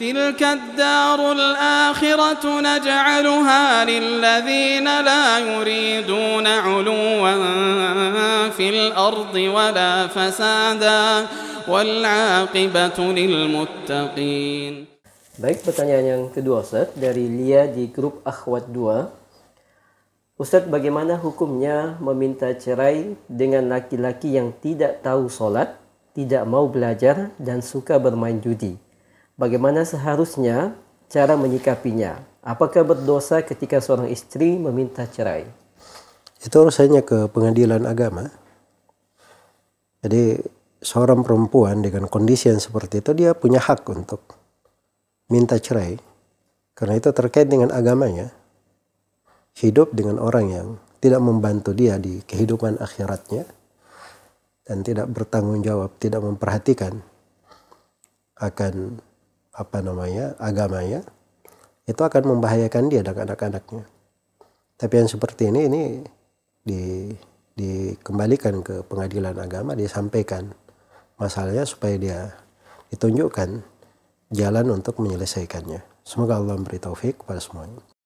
تلك الدار الآخرة نجعلها للذين لا يريدون علوا في الأرض ولا فسادا والعاقبة للمتقين Baik, pertanyaan yang kedua Ustaz dari Lia di grup Akhwat 2. Ustaz, bagaimana hukumnya meminta cerai dengan laki-laki yang tidak tahu solat, tidak mau belajar, dan suka bermain judi? bagaimana seharusnya cara menyikapinya? Apakah berdosa ketika seorang istri meminta cerai? Itu urusannya ke pengadilan agama. Jadi seorang perempuan dengan kondisi yang seperti itu dia punya hak untuk minta cerai. Karena itu terkait dengan agamanya. Hidup dengan orang yang tidak membantu dia di kehidupan akhiratnya dan tidak bertanggung jawab, tidak memperhatikan akan apa namanya agamanya itu akan membahayakan dia dan anak-anaknya. Tapi yang seperti ini ini di, dikembalikan ke pengadilan agama disampaikan masalahnya supaya dia ditunjukkan jalan untuk menyelesaikannya. Semoga Allah memberi taufik kepada semuanya.